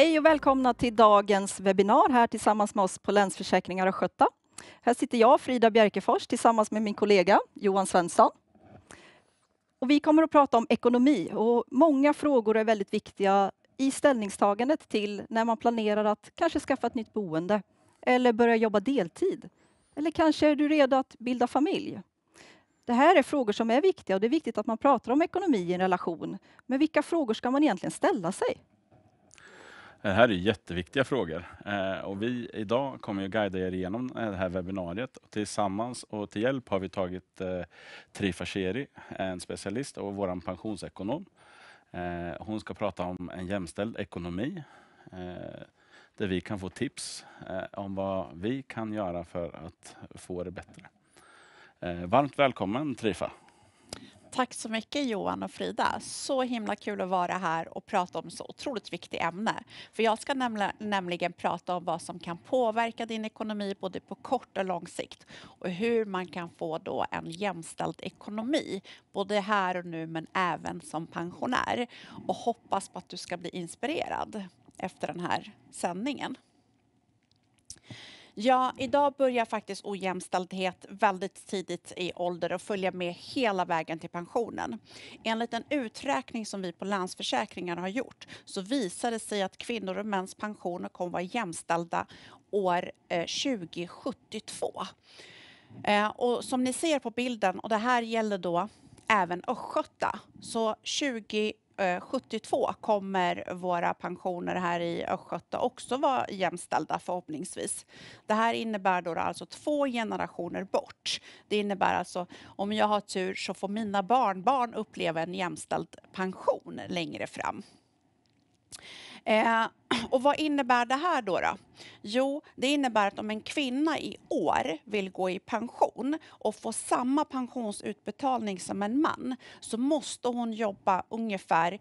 Hej och välkomna till dagens webbinar här tillsammans med oss på Länsförsäkringar Östgöta. Här sitter jag, Frida Bjerkefors, tillsammans med min kollega Johan Svensson. Och vi kommer att prata om ekonomi och många frågor är väldigt viktiga i ställningstagandet till när man planerar att kanske skaffa ett nytt boende eller börja jobba deltid. Eller kanske är du redo att bilda familj. Det här är frågor som är viktiga och det är viktigt att man pratar om ekonomi i en relation. Men vilka frågor ska man egentligen ställa sig? Det här är jätteviktiga frågor eh, och vi idag kommer att guida er igenom eh, det här webbinariet. Tillsammans och till hjälp har vi tagit eh, Trifa Sheri, en specialist och vår pensionsekonom. Hon ska prata om en jämställd ekonomi där vi kan få tips om vad vi kan göra för att få det bättre. Varmt välkommen Trifa! Tack så mycket Johan och Frida. Så himla kul att vara här och prata om så otroligt viktigt ämne. För jag ska nämla, nämligen prata om vad som kan påverka din ekonomi både på kort och lång sikt och hur man kan få då en jämställd ekonomi, både här och nu men även som pensionär. Och hoppas på att du ska bli inspirerad efter den här sändningen. Ja, idag börjar faktiskt ojämställdhet väldigt tidigt i ålder och följa med hela vägen till pensionen. Enligt en uträkning som vi på Länsförsäkringar har gjort så visar det sig att kvinnor och mäns pensioner kommer att vara jämställda år 2072. Eh, eh, och som ni ser på bilden, och det här gäller då även Östgöta, så 20 72 eh, kommer våra pensioner här i Östgöta också vara jämställda förhoppningsvis. Det här innebär då alltså två generationer bort. Det innebär alltså om jag har tur så får mina barnbarn uppleva en jämställd pension längre fram. Eh, och vad innebär det här då, då? Jo, det innebär att om en kvinna i år vill gå i pension och få samma pensionsutbetalning som en man så måste hon jobba ungefär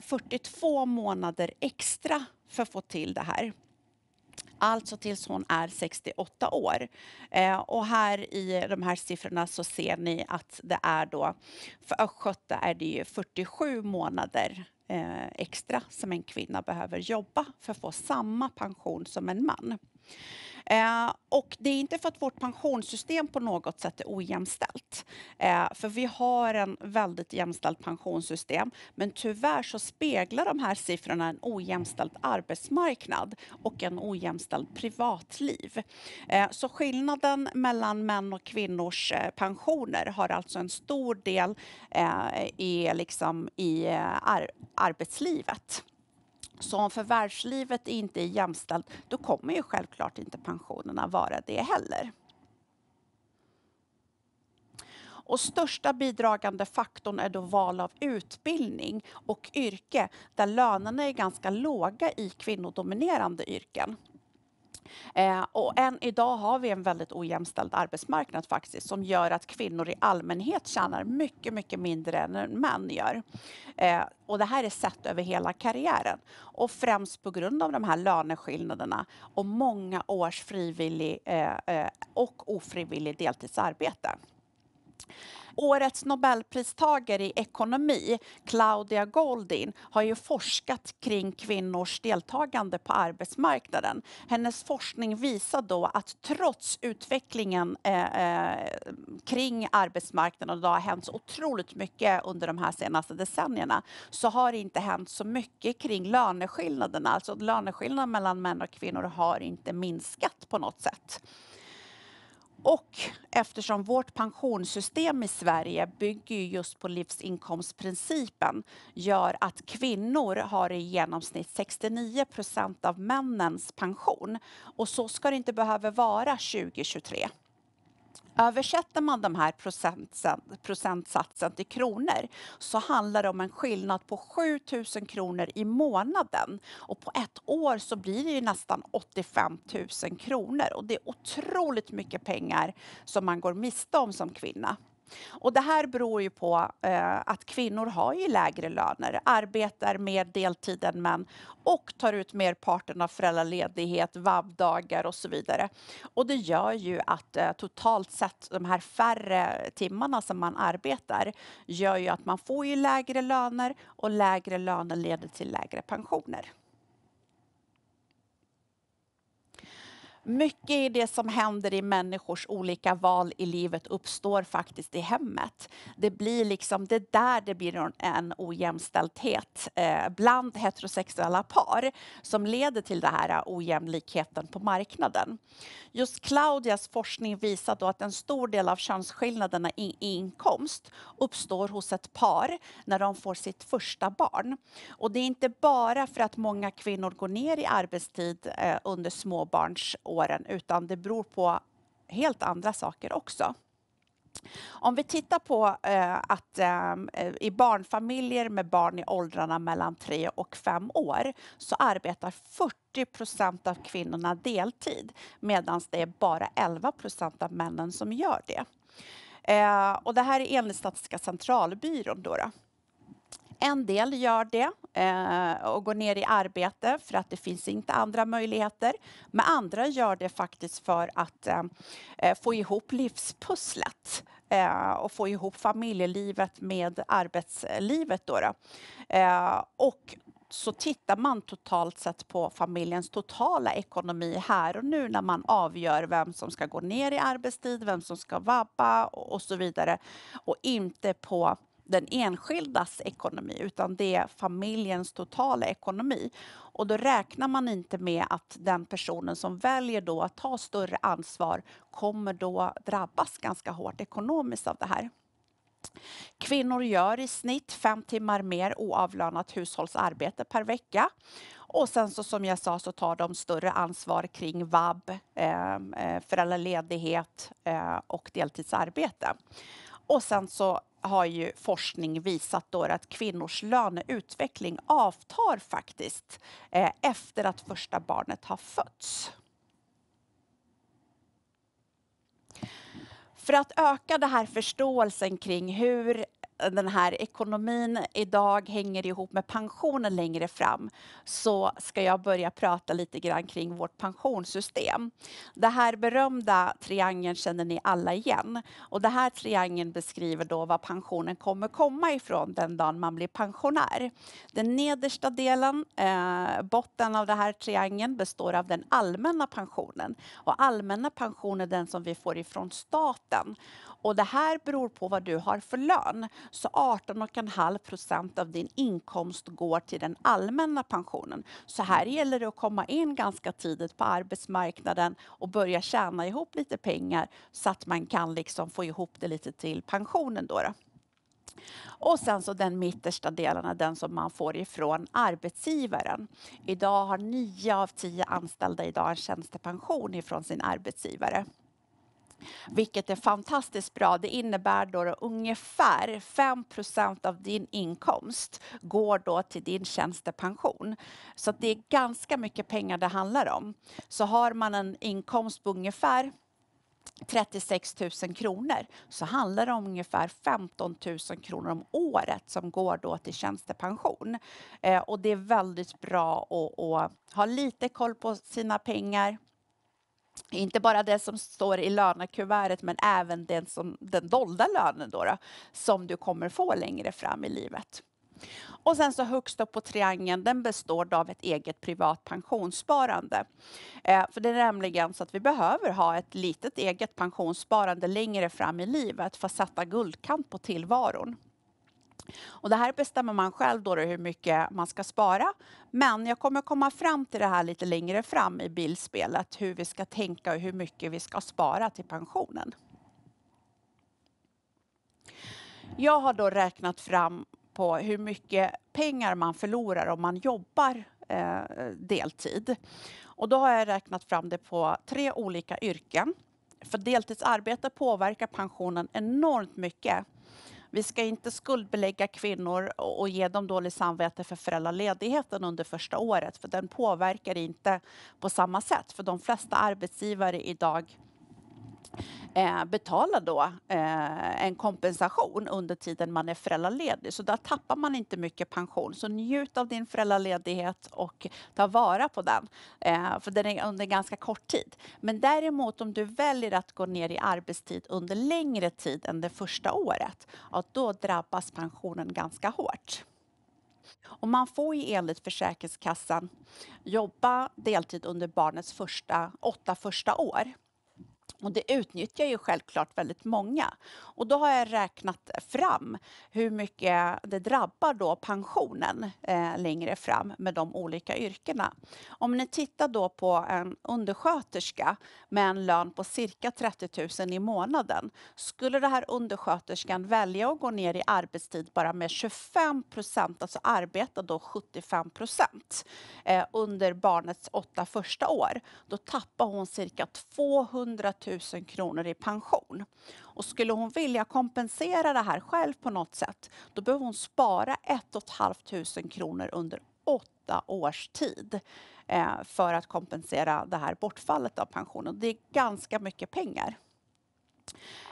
42 eh, månader extra för att få till det här alltså tills hon är 68 år. Eh, och här i de här siffrorna så ser ni att det är då, för Östgöta är det ju 47 månader Eh, extra som en kvinna behöver jobba för att få samma pension som en man. Eh, och det är inte för att vårt pensionssystem på något sätt är ojämställt. Eh, för vi har en väldigt jämställt pensionssystem. Men tyvärr så speglar de här siffrorna en ojämställd arbetsmarknad och en ojämställd privatliv. Eh, så skillnaden mellan män och kvinnors pensioner har alltså en stor del i, liksom, i arbetslivet. Så om förvärvslivet inte är jämställt, då kommer ju självklart inte pensionerna vara det heller. Och största bidragande faktorn är då val av utbildning och yrke där lönerna är ganska låga i kvinnodominerande yrken. Eh, och än idag har vi en väldigt ojämställd arbetsmarknad faktiskt som gör att kvinnor i allmänhet tjänar mycket, mycket mindre än män gör. Eh, och det här är sett över hela karriären och främst på grund av de här löneskillnaderna och många års frivillig eh, eh och ofrivillig deltidsarbete. Årets Nobelpristagare i ekonomi, Claudia Goldin, har ju forskat kring kvinnors deltagande på arbetsmarknaden. Hennes forskning visar då att trots utvecklingen eh, eh kring arbetsmarknaden, och det har hänt så otroligt mycket under de här senaste decennierna, så har det inte hänt så mycket kring löneskillnaderna. Alltså löneskillnaderna mellan män och kvinnor har inte minskat på något sätt. Och eftersom vårt pensionssystem i Sverige bygger just på livsinkomstprincipen gör att kvinnor har i genomsnitt 69 procent av männens pension. Och så ska det inte behöva vara 2023. Översätter man de här procentsatsen till kronor så handlar det om en skillnad på 7000 kronor i månaden. Och på ett år så blir det nästan 85 000 kronor. Och det är otroligt mycket pengar som man går miste om som kvinna. Och det här beror ju på eh, att kvinnor har ju lägre löner, arbetar mer deltid än män och tar ut merparten av föräldraledighet, vab-dagar och så vidare. Och det gör ju att eh, totalt sett de här färre timmarna som man arbetar gör ju att man får ju lägre löner och lägre löner leder till lägre pensioner. Mycket i det som händer i människors olika val i livet uppstår faktiskt i hemmet. Det blir liksom, det där det blir en ojämställdhet eh, bland heterosexuella par som leder till den här eh, ojämlikheten på marknaden. Just Claudias forskning visar då att en stor del av könsskillnaderna i inkomst uppstår hos ett par när de får sitt första barn. Och det är inte bara för att många kvinnor går ner i arbetstid eh, under småbarnsåren åren utan det beror på helt andra saker också. Om vi tittar på eh, att eh, i barnfamiljer med barn i åldrarna mellan 3 och 5 år så arbetar 40 procent av kvinnorna deltid medan det är bara 11 procent av männen som gör det. Eh, och det här är enligt Statistiska centralbyrån. Då, då. En del gör det eh, och går ner i arbete för att det finns inte andra möjligheter. Men andra gör det faktiskt för att eh, eh få ihop livspusslet eh, och få ihop familjelivet med arbetslivet. Då, då. Eh, och så tittar man totalt sett på familjens totala ekonomi här och nu när man avgör vem som ska gå ner i arbetstid, vem som ska vabba och så vidare och inte på den enskildas ekonomi utan det är familjens totala ekonomi. Och då räknar man inte med att den personen som väljer då att ta större ansvar kommer då drabbas ganska hårt ekonomiskt av det här. Kvinnor gör i snitt fem timmar mer oavlönat hushållsarbete per vecka. Och sen så som jag sa så tar de större ansvar kring vab, ehm, eh, föräldraledighet eh, och deltidsarbete. Och sen så har ju forskning visat då att kvinnors löneutveckling avtar faktiskt eh, efter att första barnet har fötts. För att öka den här förståelsen kring hur den här ekonomin idag hänger ihop med pensionen längre fram så ska jag börja prata lite grann kring vårt pensionssystem. Det här berömda triangeln känner ni alla igen och det här triangeln beskriver då vad pensionen kommer komma ifrån den dagen man blir pensionär. Den nedersta delen, eh, botten av den här triangeln består av den allmänna pensionen och allmänna pensionen är den som vi får ifrån staten och det här beror på vad du har för lön. Så 18,5 procent av din inkomst går till den allmänna pensionen. Så här gäller det att komma in ganska tidigt på arbetsmarknaden och börja tjäna ihop lite pengar så att man kan liksom få ihop det lite till pensionen. Då, då. Och sen så den mittersta delen är den som man får ifrån arbetsgivaren. Idag har nio av tio anställda idag en tjänstepension ifrån sin arbetsgivare vilket är fantastiskt bra. Det innebär då att ungefär 5 av din inkomst går då till din tjänstepension. Så det är ganska mycket pengar det handlar om. Så har man en inkomst på ungefär 36 000 kronor så handlar det om ungefär 15 000 kronor om året som går då till tjänstepension. Eh, och det är väldigt bra att, att ha lite koll på sina pengar inte bara det som står i lönekuvertet men även den, som, den dolda lönen då, då, som du kommer få längre fram i livet. Och sen så högst upp på triangeln, den består av ett eget privat pensionssparande. Eh, för det är nämligen så att vi behöver ha ett litet eget pensionssparande längre fram i livet för att sätta guldkant på tillvaron. Och det här bestämmer man själv då, hur mycket man ska spara. Men jag kommer komma fram till det här lite längre fram i bildspelet, hur vi ska tänka och hur mycket vi ska spara till pensionen. Jag har då räknat fram på hur mycket pengar man förlorar om man jobbar eh, deltid. Och då har jag räknat fram det på tre olika yrken. För deltidsarbete påverkar pensionen enormt mycket. Vi ska inte skuldbelägga kvinnor och ge dem dåligt samvete för föräldraledigheten under första året, för den påverkar inte på samma sätt. För de flesta arbetsgivare idag eh, betala då eh, en kompensation under tiden man är föräldraledig. Så där tappar man inte mycket pension. Så njut av din föräldraledighet och ta vara på den, eh, för den är under ganska kort tid. Men däremot om du väljer att gå ner i arbetstid under längre tid än det första året, ja, då drabbas pensionen ganska hårt. Och man får ju enligt Försäkringskassan jobba deltid under barnets första, åtta första år. Och det utnyttjar ju självklart väldigt många. Och då har jag räknat fram hur mycket det drabbar då pensionen eh, längre fram med de olika yrkena. Om ni tittar då på en undersköterska med en lön på cirka 30 000 i månaden. Skulle den här undersköterskan välja att gå ner i arbetstid bara med 25 procent, alltså arbeta då 75 procent eh, under barnets åtta första år, då tappar hon cirka 200 000 000 kronor i pension. Och skulle hon vilja kompensera det här själv på något sätt, då behöver hon spara 1 500 kronor under åtta års tid eh, för att kompensera det här bortfallet av pensionen. Det är ganska mycket pengar.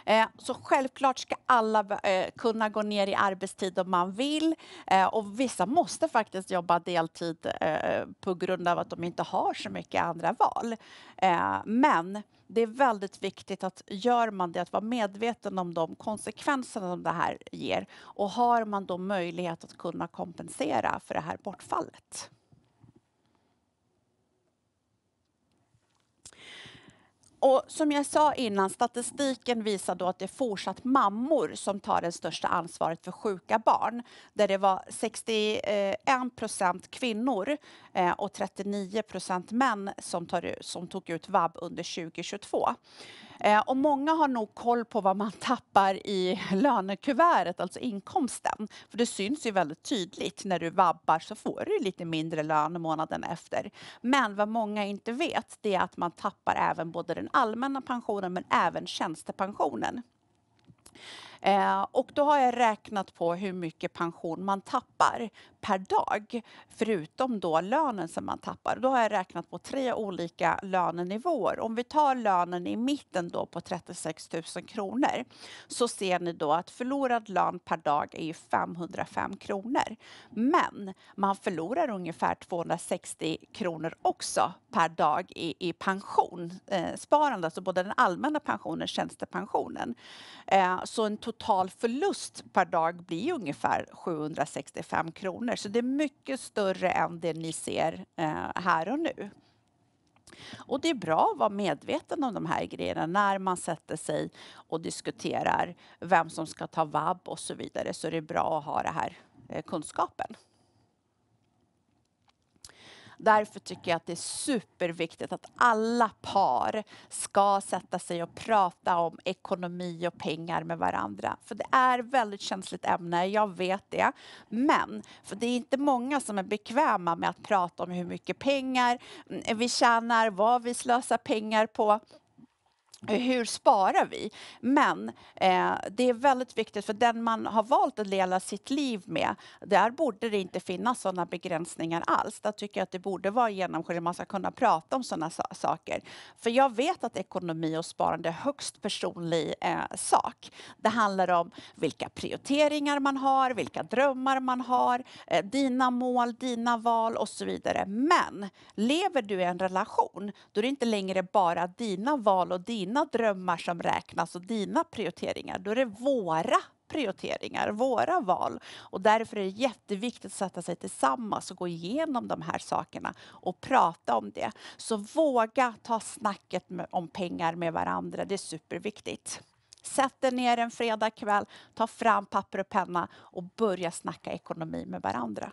Eh, så självklart ska alla eh, kunna gå ner i arbetstid om man vill eh, och vissa måste faktiskt jobba deltid på grund av att de inte har så mycket andra val. Men det är väldigt viktigt att gör man det, att vara medveten om de konsekvenserna som det här ger och har man då möjlighet att kunna kompensera för det här bortfallet. Och som jag sa innan, statistiken visar då att det är fortsatt mammor som tar det största ansvaret för sjuka barn, där det var 61 procent kvinnor eh, och 39 procent män som, tar, som tog ut vab under 2022. Eh, och många har nog koll på vad man tappar i lönekuvertet, alltså inkomsten. För det syns ju väldigt tydligt när du vabbar så får du lite mindre lön månaden efter. Men vad många inte vet det är att man tappar även både den allmänna pensionen men även tjänstepensionen. Eh, och då har jag räknat på hur mycket pension man tappar per dag förutom då lönen som man tappar. Då har jag räknat på tre olika lönenivåer. Om vi tar lönen i mitten då på 36 000 kronor så ser ni då att förlorad lön per dag är 505 kronor. Men man förlorar ungefär 260 kronor också per dag i, i pensionssparande, eh, alltså både den allmänna pensionen och tjänstepensionen. Eh, så en total förlust per dag blir ungefär 765 kronor miljoner. Så det är mycket större än det ni ser eh, här och nu. Och det är bra att vara medveten om de här grejerna när man sätter sig och diskuterar vem som ska ta vab och så vidare. Så det är bra att ha den här eh, kunskapen. Därför tycker jag att det är superviktigt att alla par ska sätta sig och prata om ekonomi och pengar med varandra. För det är väldigt känsligt ämne, jag vet det. Men för det är inte många som är bekväma med att prata om hur mycket pengar vi tjänar, vad vi slösar pengar på hur sparar vi? Men eh, det är väldigt viktigt, för den man har valt att dela sitt liv med, där borde det inte finnas sådana begränsningar alls. Där tycker jag att det borde vara genomskinligt, man ska kunna prata om sådana saker. För jag vet att ekonomi och sparande är högst personlig eh, sak. Det handlar om vilka prioriteringar man har, vilka drömmar man har, eh, dina mål, dina val och så vidare. Men lever du i en relation, då är det inte längre bara dina val och dina dina drömmar som räknas och dina prioriteringar. Då är det våra prioriteringar, våra val. Och därför är det jätteviktigt att sätta sig tillsammans och gå igenom de här sakerna och prata om det. Så våga ta snacket om pengar med varandra, det är superviktigt. Sätt er ner en fredagkväll, ta fram papper och penna och börja snacka ekonomi med varandra.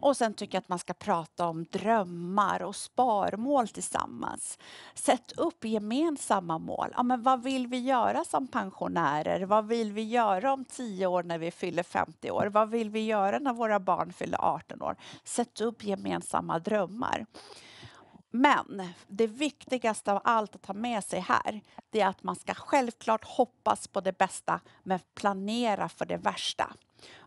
Och sen tycker jag att man ska prata om drömmar och sparmål tillsammans. Sätt upp gemensamma mål. Ja, men vad vill vi göra som pensionärer? Vad vill vi göra om tio år när vi fyller 50 år? Vad vill vi göra när våra barn fyller 18 år? Sätt upp gemensamma drömmar. Men det viktigaste av allt att ta med sig här, det är att man ska självklart hoppas på det bästa, men planera för det värsta.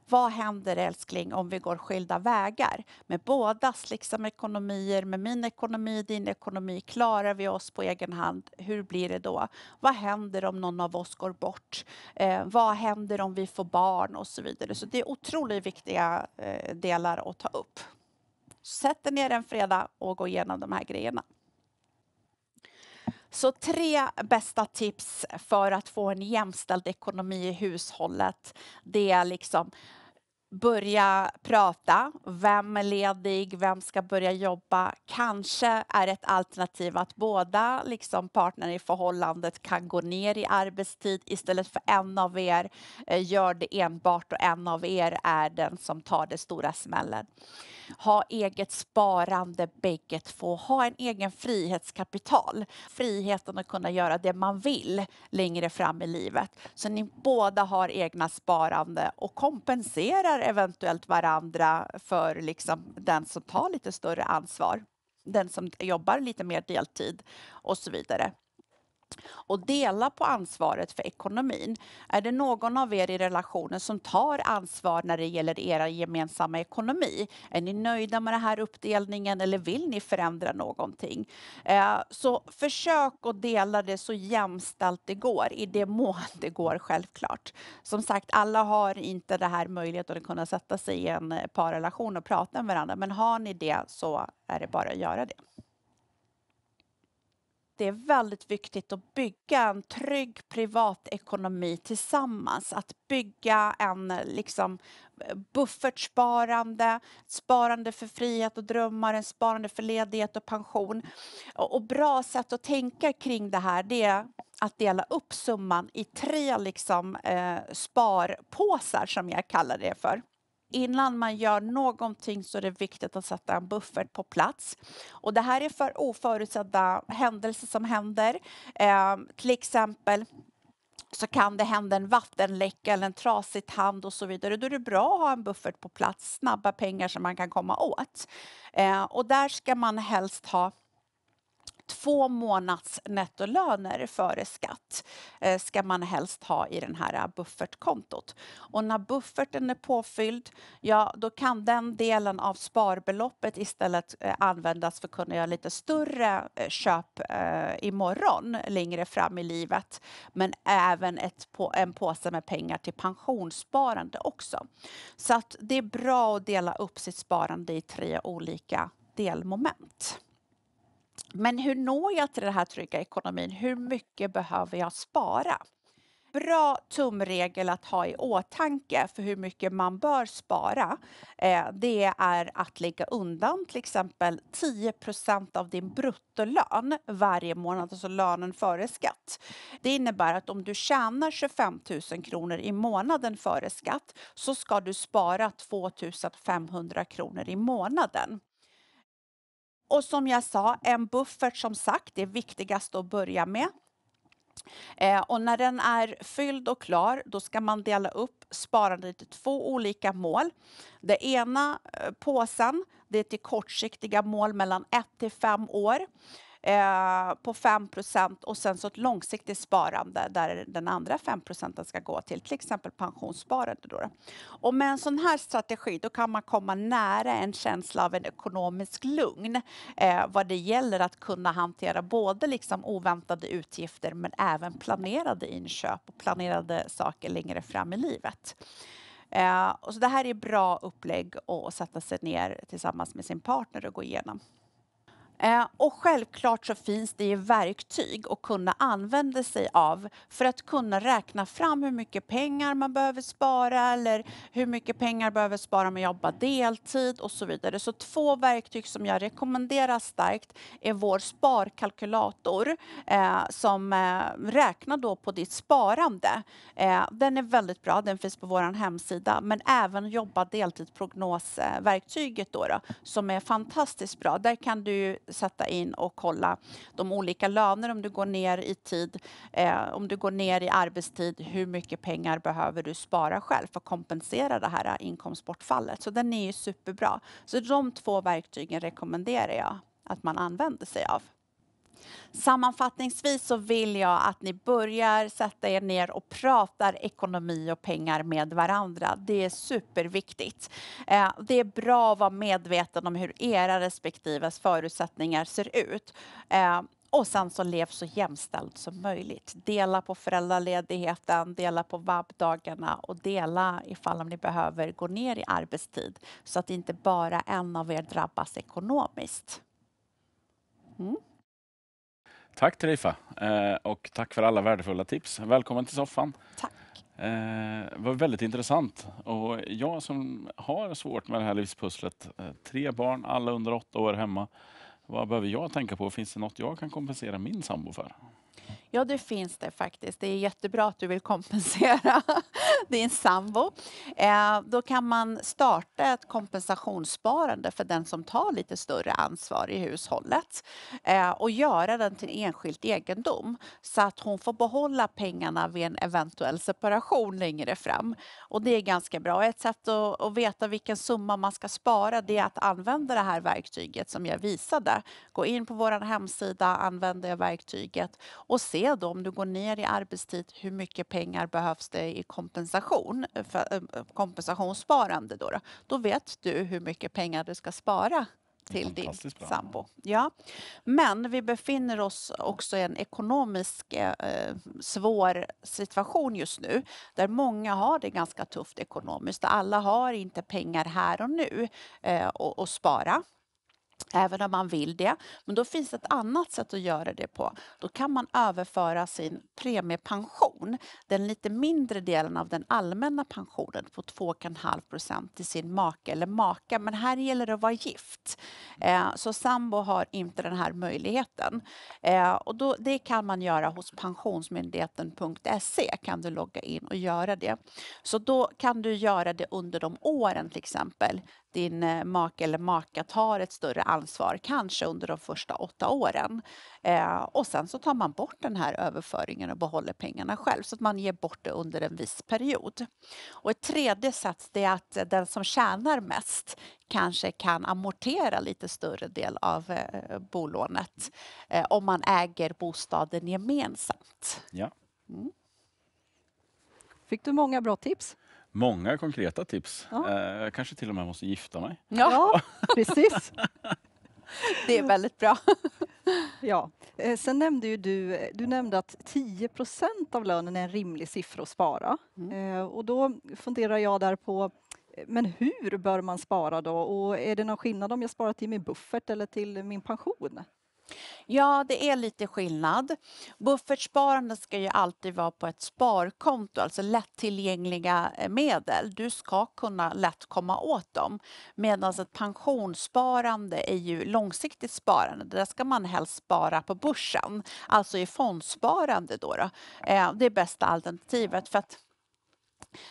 Vad händer älskling om vi går skilda vägar? Med bådas liksom ekonomier, med min ekonomi, din ekonomi, klarar vi oss på egen hand? Hur blir det då? Vad händer om någon av oss går bort? Eh, vad händer om vi får barn och så vidare? Så det är otroligt viktiga eh, delar att ta upp. Sätt er ner en fredag och gå igenom de här grejerna. Så tre bästa tips för att få en jämställd ekonomi i hushållet. Det är liksom börja prata. Vem är ledig? Vem ska börja jobba? Kanske är ett alternativ att båda liksom partner i förhållandet kan gå ner i arbetstid istället för en av er eh, gör det enbart och en av er är den som tar det stora smällen. Ha eget sparande bägge två. Ha en egen frihetskapital. Friheten att kunna göra det man vill längre fram i livet. Så ni båda har egna sparande och kompenserar kompenserar eventuellt varandra för liksom den som tar lite större ansvar, den som jobbar lite mer deltid och så vidare och dela på ansvaret för ekonomin. Är det någon av er i relationen som tar ansvar när det gäller era gemensamma ekonomi? Är ni nöjda med den här uppdelningen eller vill ni förändra någonting? Eh, så försök att dela det så jämställt det går, i det mån det går självklart. Som sagt, alla har inte den här möjligheten att kunna sätta sig i en eh, parrelation och prata med varandra, men har ni det så är det bara att göra det det är väldigt viktigt att bygga en trygg privatekonomi tillsammans. Att bygga en liksom, buffertsparande, sparande för frihet och drömmar, en sparande för ledighet och pension. Och, och bra sätt att tänka kring det här det är att dela upp summan i tre liksom, eh, sparpåsar som jag kallar det för innan man gör någonting så är det viktigt att sätta en buffert på plats. Och det här är för oförutsedda händelser som händer. Eh, till exempel så kan det hända en vattenläcka eller en trasig tand och så vidare. Då är det bra att ha en buffert på plats, snabba pengar som man kan komma åt. Eh, och där ska man helst ha två månads nettolöner före skatt eh, ska man helst ha i den här eh, buffertkontot. Och när bufferten är påfylld, ja då kan den delen av sparbeloppet istället eh, användas för att kunna göra lite större köp imorgon, längre fram i livet. Men även ett, en påse med pengar till pensionssparande också. Så att det är bra att dela upp sitt sparande i tre olika delmoment. Men hur når jag till den här trygga ekonomin? Hur mycket behöver jag spara? Bra tumregel att ha i åtanke för hur mycket man bör spara, eh, det är att lägga undan till exempel 10 av din bruttolön varje månad, alltså lönen före skatt. Det innebär att om du tjänar 25 000 kronor i månaden före skatt så ska du spara 2 500 kronor i månaden. Och som jag sa, en buffert som sagt är viktigast att börja med. Eh, och när den är fylld och klar, då ska man dela upp sparandet i två olika mål. Det ena eh, påsen, det är till kortsiktiga mål mellan ett till fem år. Eh, på 5 och sen så ett långsiktigt sparande där den andra 5 ska gå till, till exempel pensionssparande. Då. Och med en sån här strategi då kan man komma nära en känsla av en ekonomisk lugn eh, vad det gäller att kunna hantera både liksom oväntade utgifter men även planerade inköp och planerade saker längre fram i livet. Eh, och så det här är bra upplägg att sätta sig ner tillsammans med sin partner och gå igenom. Eh, och självklart så finns det ju verktyg att kunna använda sig av för att kunna räkna fram hur mycket pengar man behöver spara eller hur mycket pengar behöver spara med att jobba deltid och så vidare. Så två verktyg som jag rekommenderar starkt är vår sparkalkylator eh, som eh, räknar då på ditt sparande. Eh, den är väldigt bra, den finns på vår hemsida, men även jobba deltid prognosverktyget då, då som är fantastiskt bra. Där kan du sätta in och kolla de olika löner om du går ner i tid, eh, om du går ner i arbetstid, hur mycket pengar behöver du spara själv för att kompensera det här inkomstbortfallet? Så den är ju superbra. Så de två verktygen rekommenderar jag att man använder sig av. Sammanfattningsvis så vill jag att ni börjar sätta er ner och pratar ekonomi och pengar med varandra. Det är superviktigt. Eh, det är bra att vara medveten om hur era respektive förutsättningar ser ut. Eh, och sen så lev så jämställt som möjligt. Dela på föräldraledigheten, dela på vab-dagarna och dela ifall ni behöver gå ner i arbetstid så att inte bara en av er drabbas ekonomiskt. Mm. Tack Tarifa eh, och tack för alla värdefulla tips. Välkommen till soffan. Tack. Det eh, var väldigt intressant. Och jag som har svårt med det här livspusslet, eh, tre barn, alla under åtta år hemma. Vad behöver jag tänka på? Finns det något jag kan kompensera min sambo för? Ja, det finns det faktiskt. Det är jättebra att du vill kompensera din sambo. Eh, då kan man starta ett kompensationssparande för den som tar lite större ansvar i hushållet eh, och göra den till enskilt egendom så att hon får behålla pengarna vid en eventuell separation längre fram. Och det är ganska bra. Ett sätt att, att veta vilken summa man ska spara det är att använda det här verktyget som jag visade. Gå in på vår hemsida, använd det verktyget och och se då om du går ner i arbetstid, hur mycket pengar behövs det i kompensation, eh, för, eh, eh, kompensationssparande då, då? Då vet du hur mycket pengar du ska spara till din bra. sambo. Ja. Men vi befinner oss också i en ekonomisk eh, svår situation just nu där många har det ganska tufft ekonomiskt. Alla har inte pengar här och nu eh, spara Även om man vill det. Men då finns det ett annat sätt att göra det på. Då kan man överföra sin premiepension, den lite mindre delen av den allmänna pensionen på 2,5 procent till sin make eller maka. Men här gäller det att vara gift. Eh, så sambo har inte den här möjligheten. Eh, och då, det kan man göra hos pensionsmyndigheten.se kan du logga in och göra det. Så då kan du göra det under de åren till exempel din eh, make eller maka tar ett större ansvar, kanske under de första åtta åren. Eh, och sen så tar man bort den här överföringen och behåller pengarna själv så att man ger bort det under en viss period. Och ett tredje sätt är att den som tjänar mest kanske kan amortera lite större del av eh, bolånet eh, om man äger bostaden gemensamt. Ja. Mm. Fick du många bra tips? Många konkreta tips. Ja. Eh, jag kanske till och med måste gifta mig. Ja, precis. Det är väldigt bra. Ja. Eh, sen nämnde ju du, du nämnde att 10 av lönen är en rimlig siffra att spara. Mm. Eh, och då funderar jag där på men hur bör man spara då? Och är det någon skillnad om jag sparar till min buffert eller till min pension? Ja, det är lite skillnad. Buffertsparande ska ju alltid vara på ett sparkonto, alltså lättillgängliga eh, medel. Du ska kunna lätt komma åt dem. Medan ett pensionssparande är ju långsiktigt sparande. Där ska man helst spara på börsen, alltså i fondsparande. Då, då. Eh, det är bästa alternativet. för att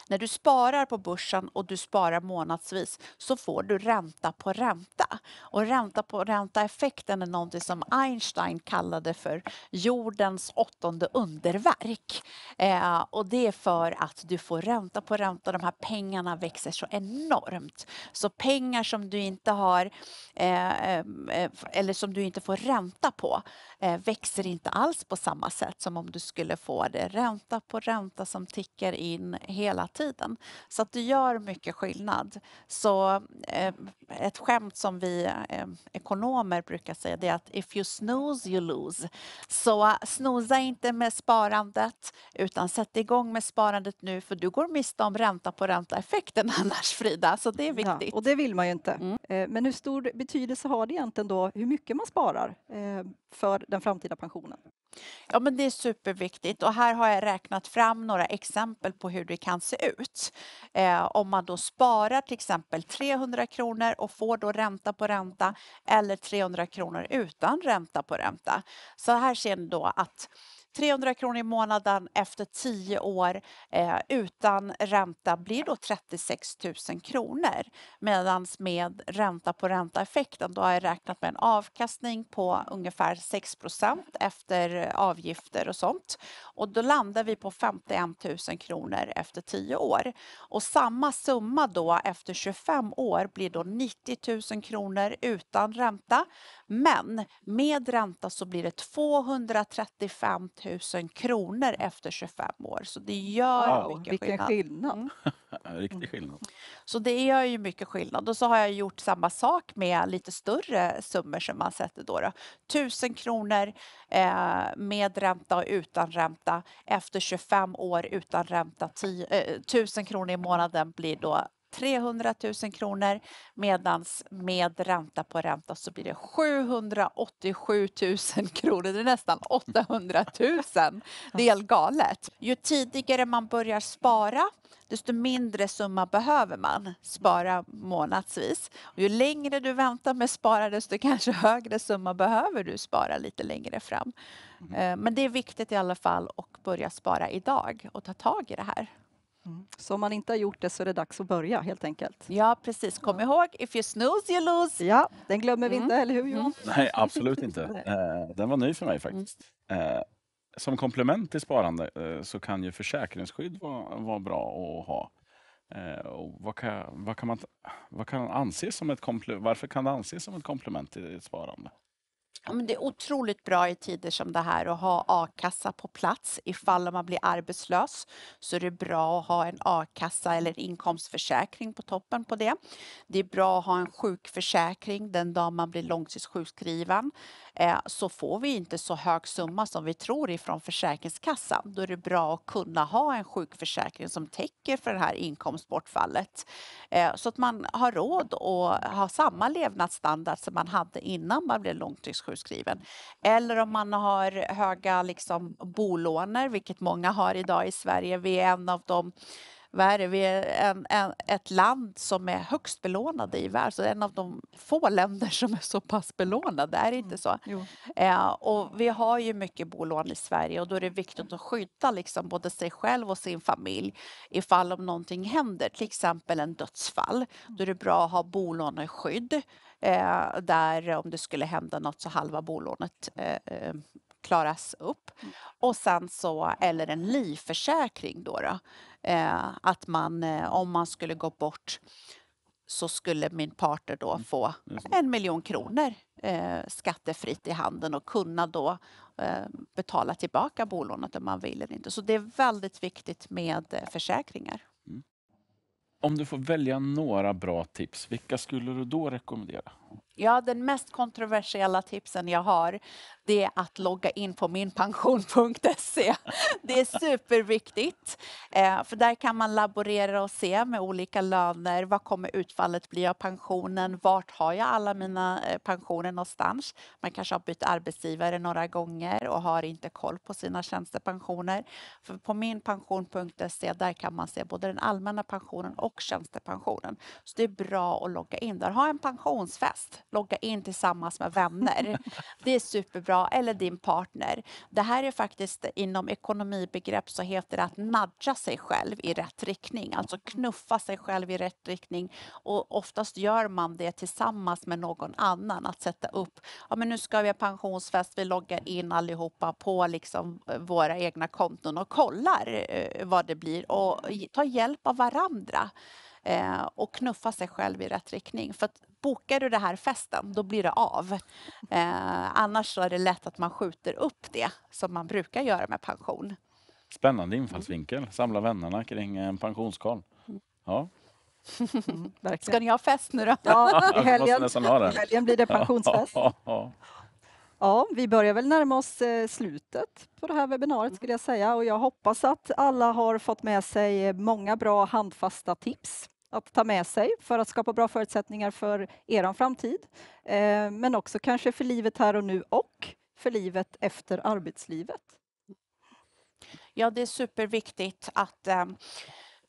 när du sparar på börsen och du sparar månadsvis så får du ränta på ränta. Och ränta på ränta-effekten är någonting som Einstein kallade för jordens åttonde underverk. Eh, och det är för att du får ränta på ränta, de här pengarna växer så enormt. Så pengar som du inte har eh, eh, eh eller som du inte får ränta på eh, växer inte alls på samma sätt som om du skulle få det ränta på ränta som tickar in hela tiden. Så att det gör mycket skillnad. Så eh, ett skämt som vi eh, ekonomer brukar säga det är att if you snooze you lose. Så snooza inte med sparandet utan sätt igång med sparandet nu för du går miste om ränta på ränta-effekten annars Frida, så det är viktigt. Ja, och det vill man ju inte. Mm. Eh, men hur stor betydelse har det egentligen då hur mycket man sparar? Eh, för den framtida pensionen. Ja, men det är superviktigt och här har jag räknat fram några exempel på hur det kan se ut. Eh, om man då sparar till exempel 300 kronor och får då ränta på ränta eller 300 kronor utan ränta på ränta. Så här ser ni då att 300 kronor i månaden efter 10 år eh, utan ränta blir då 36 000 kronor. Medan med ränta på ränta-effekten då har jag räknat med en avkastning på ungefär 6 efter avgifter och sånt. Och då landar vi på 51 000 kronor efter 10 år. Och samma summa då efter 25 år blir då 90 000 kronor utan ränta. Men med ränta så blir det 235 000 000 kronor mm. efter 25 år. Så det gör wow, mycket vilken skillnad. skillnad. Mm. Riktig mm. skillnad. Så det gör ju mycket skillnad. Och så har jag gjort samma sak med lite större summor som man sätter då. då. 1000 kronor eh, med ränta och utan ränta. Efter 25 år utan ränta, 10, eh, 1000 kronor i månaden blir då 300 000 kronor medan med ränta på ränta så blir det 787 000 kronor. Det är nästan 800 000. Det är helt galet. Ju tidigare man börjar spara desto mindre summa behöver man spara månadsvis. Och ju längre du väntar med spara desto kanske högre summa behöver du spara lite längre fram. Mm. Eh, men det är viktigt i alla fall att börja spara idag och ta tag i det här. Mm. Så om man inte har gjort det så är det dags att börja helt enkelt. Ja precis, kom ihåg if you snooze you lose. Ja, den glömmer vi mm. inte, eller hur Jon? Mm. Nej, absolut inte. Eh, den var ny för mig faktiskt. Mm. Eh, som komplement till sparande eh, så kan ju försäkringsskydd vara, vara bra att ha. Eh, och vad, kan, vad, kan man, vad kan anses som ett komple- varför kan det anses som ett komplement till ett sparande? Ja, men det är otroligt bra i tider som det här att ha a-kassa på plats. Ifall man blir arbetslös så är det bra att ha en a-kassa eller inkomstförsäkring på toppen på det. Det är bra att ha en sjukförsäkring den dag man blir långtidssjukskriven. Eh, så får vi inte så hög summa som vi tror ifrån Försäkringskassan. Då är det bra att kunna ha en sjukförsäkring som täcker för det här inkomstbortfallet eh, så att man har råd att ha samma levnadsstandard som man hade innan man blev långtidssjukskriven. Eller om man har höga liksom, bolåner, vilket många har idag i Sverige. Vi är en av de vad är det, vi är en, en, ett land som är högst belånade i världen, så en av de få länder som är så pass belånade, är det inte mm. så? Jo. Eh, och vi har ju mycket bolån i Sverige och då är det viktigt att skydda liksom både sig själv och sin familj ifall om någonting händer, till exempel en dödsfall. Då är det bra att ha bolån och skydd. Eh, där om det skulle hända något så halva bolånet eh, eh klaras upp. Mm. Och sen så, eller en livförsäkring då. då eh, att man, eh, om man skulle gå bort så skulle min partner då mm. få en miljon kronor eh, skattefritt i handen och kunna då eh, betala tillbaka bolånet om man vill eller inte. Så det är väldigt viktigt med eh, försäkringar. Mm. Om du får välja några bra tips, vilka skulle du då rekommendera? Ja, den mest kontroversiella tipsen jag har det är att logga in på minpension.se. Det är superviktigt. Eh, för där kan man laborera och se med olika löner. Vad kommer utfallet bli av pensionen? Vart har jag alla mina eh, pensioner någonstans? Man kanske har bytt arbetsgivare några gånger och har inte koll på sina tjänstepensioner. För på minpension.se där kan man se både den allmänna pensionen och tjänstepensionen. Så det är bra att logga in där. Ha en pensionsfest läst. Logga in tillsammans med vänner. Det är superbra, eller din partner. Det här är faktiskt inom ekonomibegrepp så heter det att nudga sig själv i rätt riktning, alltså knuffa sig själv i rätt riktning. Och oftast gör man det tillsammans med någon annan, att sätta upp, ja men nu ska vi ha pensionsfest, vi loggar in allihopa på liksom eh, våra egna konton och kollar eh, vad det blir och ta hjälp av varandra eh, och knuffa sig själv i rätt riktning. För att bokar du det här festen, då blir det av. Eh, annars så är det lätt att man skjuter upp det som man brukar göra med pension. Spännande infallsvinkel, mm. samla vännerna kring en pensionskarl. Mm. Ja. Mm, Ska ni ha fest nu då? Ja, i helgen, helgen blir det pensionsfest. ja, vi börjar väl närma oss eh, slutet på det här webbinariet skulle jag säga och jag hoppas att alla har fått med sig många bra handfasta tips att ta med sig för att skapa bra förutsättningar för er framtid. Eh, men också kanske för livet här och nu och för livet efter arbetslivet. Ja, det är superviktigt att eh,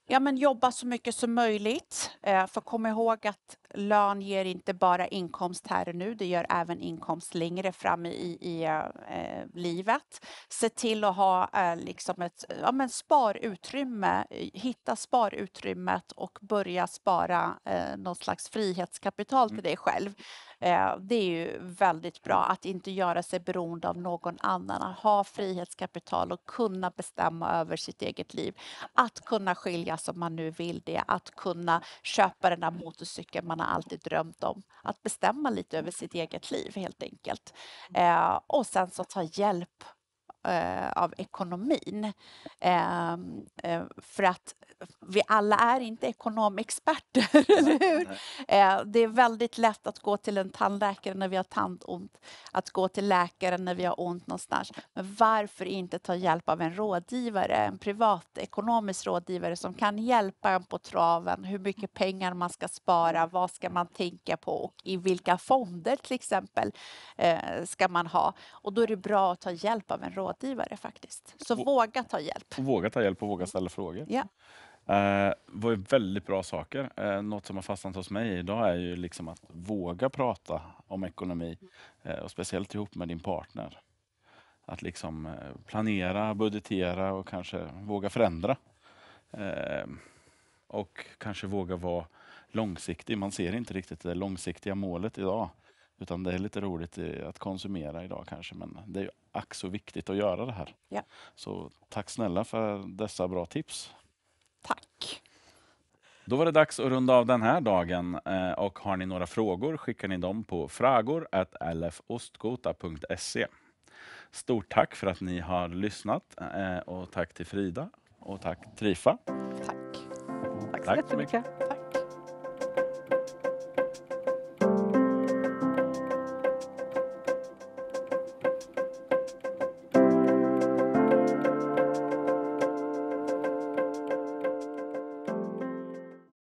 Ja, men jobba så mycket som möjligt. Eh, för kom ihåg att lön ger inte bara inkomst här och nu, det gör även inkomst längre fram i, i eh, eh livet. Se till att ha eh, liksom ett ja, men sparutrymme, hitta sparutrymmet och börja spara eh, någon slags frihetskapital till mm. dig själv. Eh, det är ju väldigt bra att inte göra sig beroende av någon annan, att ha frihetskapital och kunna bestämma över sitt eget liv. Att kunna skilja lösa om man nu vill det, att kunna köpa den där motorcykeln man har alltid drömt om. Att bestämma lite över sitt eget liv helt enkelt. Mm. Eh, och sen så ta hjälp eh, av ekonomin. Ehm, eh, för att vi alla är inte ekonomexperter, eller hur? Eh, det är väldigt lätt att gå till en tandläkare när vi har tandont, att gå till läkaren när vi har ont någonstans. Men varför inte ta hjälp av en rådgivare, en privatekonomisk rådgivare som kan hjälpa en på traven, hur mycket pengar man ska spara, mm. vad ska man tänka på och i vilka fonder till exempel eh, ska man ha? Och då är det bra att ta hjälp av en rådgivare faktiskt. Så våga ta hjälp. Våga ta hjälp och våga mm. ställa frågor. Ja. Eh, var ju väldigt bra saker. Eh, något som har fastnat hos mig idag är ju liksom att våga prata om ekonomi. Eh, och Speciellt ihop med din partner. Att liksom eh, planera, budgetera och kanske våga förändra. Eh, och kanske våga vara långsiktig. Man ser inte riktigt det långsiktiga målet idag. Utan det är lite roligt att konsumera idag kanske, men det är ju ack så viktigt att göra det här. Ja. Så tack snälla för dessa bra tips. Då var det dags att runda av den här dagen. Eh, och har ni några frågor skickar ni dem på fragor.lfostgota.se. Stort tack för att ni har lyssnat eh, och tack till Frida och tack Trifa. Tack. Tack så jättemycket.